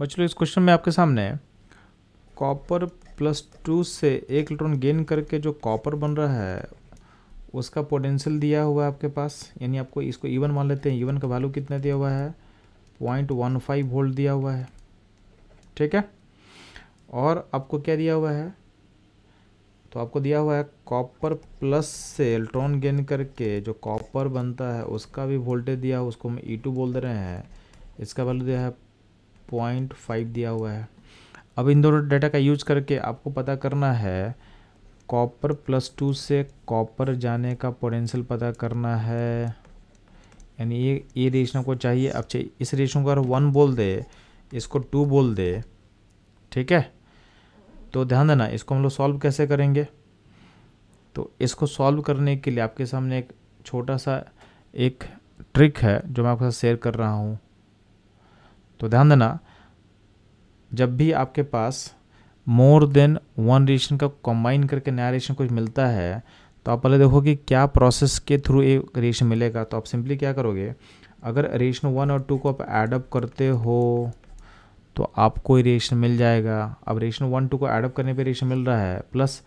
बच्चों इस क्वेश्चन में आपके सामने कॉपर प्लस टू से एक इलेक्ट्रॉन गेन करके जो कॉपर बन रहा है उसका पोटेंशियल दिया हुआ है आपके पास यानी आपको इसको ईवन मान लेते हैं ईवन का वैल्यू कितना दिया हुआ है पॉइंट वन फाइव वोल्ट दिया हुआ है ठीक है और आपको क्या दिया हुआ है तो आपको दिया हुआ है कॉपर प्लस से इलेक्ट्रॉन गेन करके जो कॉपर बनता है उसका भी वोल्टेज दिया उसको हम ई e टू बोल दे रहे हैं इसका वैल्यू दिया है पॉइंट फाइव दिया हुआ है अब इन दोनों डाटा का यूज करके आपको पता करना है कॉपर प्लस टू से कॉपर जाने का पोटेंशियल पता करना है यानी ये ये रेशनों को चाहिए अब चाहिए इस रेशनों को अगर वन बोल दे इसको टू बोल दे ठीक है तो ध्यान देना इसको हम लोग सॉल्व कैसे करेंगे तो इसको सॉल्व करने के लिए आपके सामने एक छोटा सा एक ट्रिक है जो मैं आपके साथ शेयर कर रहा हूँ तो ध्यान देना जब भी आपके पास मोर देन वन रिलेशन का कंबाइन करके नया रिलेशन कुछ मिलता है तो आप पहले देखोगे क्या प्रोसेस के थ्रू ये रिलेशन मिलेगा तो आप सिंपली क्या करोगे अगर रिलेशन वन और टू को आप एडअप करते हो तो आपको ये रिएक्शन मिल जाएगा अब रिएक्शन वन टू को एडअप करने पे रिएक्शन मिल रहा है प्लस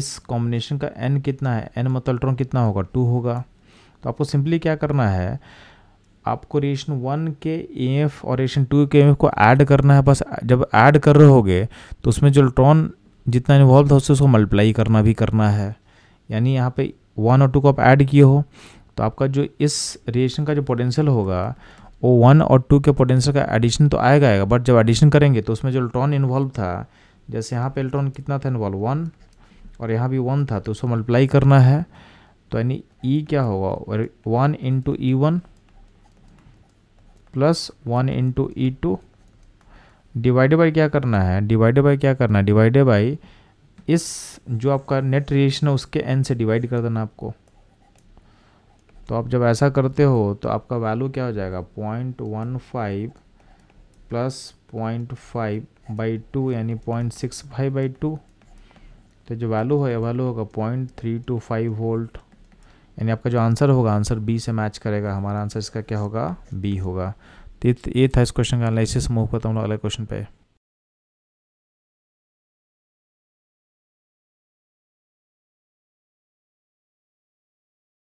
इस कॉम्बिनेशन का एन कितना है एन मतलब कितना होगा टू होगा तो आपको सिंपली क्या करना है आपको रेशन वन के ए एफ और रेशन टू के एफ को ऐड करना है बस जब ऐड कर रहे होगे तो उसमें जो इलेक्ट्रॉन जितना इन्वॉल्व था उससे उसको मल्टीप्लाई करना भी करना है यानी यहाँ पे वन और टू को आप ऐड किए हो तो आपका जो इस रिएशन का जो पोटेंशियल होगा वो वन और टू के पोटेंशियल का एडिशन तो आएगा आएगा बट जब एडिशन करेंगे तो उसमें जो इलेक्ट्रॉन इन्वॉल्व था जैसे यहाँ पे इलेक्ट्रॉन कितना था इन्वॉल्व वन और यहाँ भी वन था तो उसको मल्टीप्लाई करना है तो यानी ई e क्या होगा one into E one plus one into E two divided by क्या करना है डिवाइडेड बाई क्या करना है डिवाइडेड बाई इस जो आपका नेट रिएशन है उसके एन से डिवाइड कर देना आपको तो आप जब ऐसा करते हो तो आपका वैल्यू क्या हो जाएगा point one five plus point five by two यानी point six five by two तो जो वैल्यू है वैल्यू होगा point three two five volt यानी आपका जो आंसर होगा आंसर बी से मैच करेगा हमारा आंसर इसका क्या होगा बी होगा तो ये था इस क्वेश्चन का एनालिसिस मूव करता हूँ अगले क्वेश्चन पे